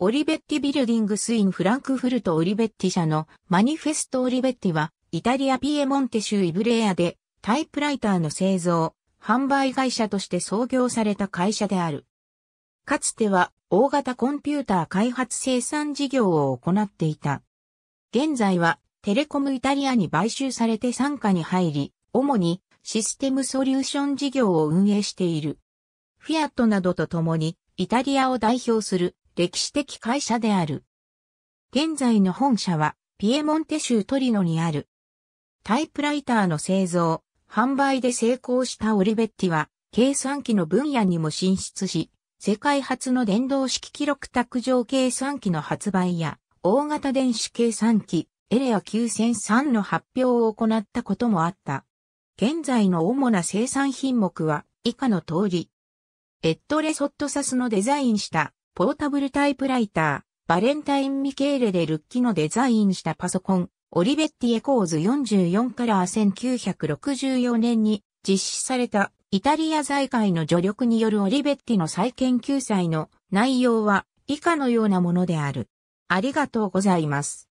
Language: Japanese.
オリベッティビルディングスインフランクフルトオリベッティ社のマニフェストオリベッティはイタリアピエモンテ州イブレアでタイプライターの製造、販売会社として創業された会社である。かつては大型コンピューター開発生産事業を行っていた。現在はテレコムイタリアに買収されて参加に入り、主にシステムソリューション事業を運営している。フィアットなどと共にイタリアを代表する歴史的会社である。現在の本社は、ピエモンテ州トリノにある。タイプライターの製造、販売で成功したオリベッティは、計算機の分野にも進出し、世界初の電動式記録卓上計算機の発売や、大型電子計算機、エレア9003の発表を行ったこともあった。現在の主な生産品目は、以下の通り。エッドレソットサスのデザインしたポータブルタイプライター、バレンタイン・ミケーレでルッキのデザインしたパソコン、オリベッティ・エコーズ44から1964年に実施されたイタリア財界の助力によるオリベッティの再研究祭の内容は以下のようなものである。ありがとうございます。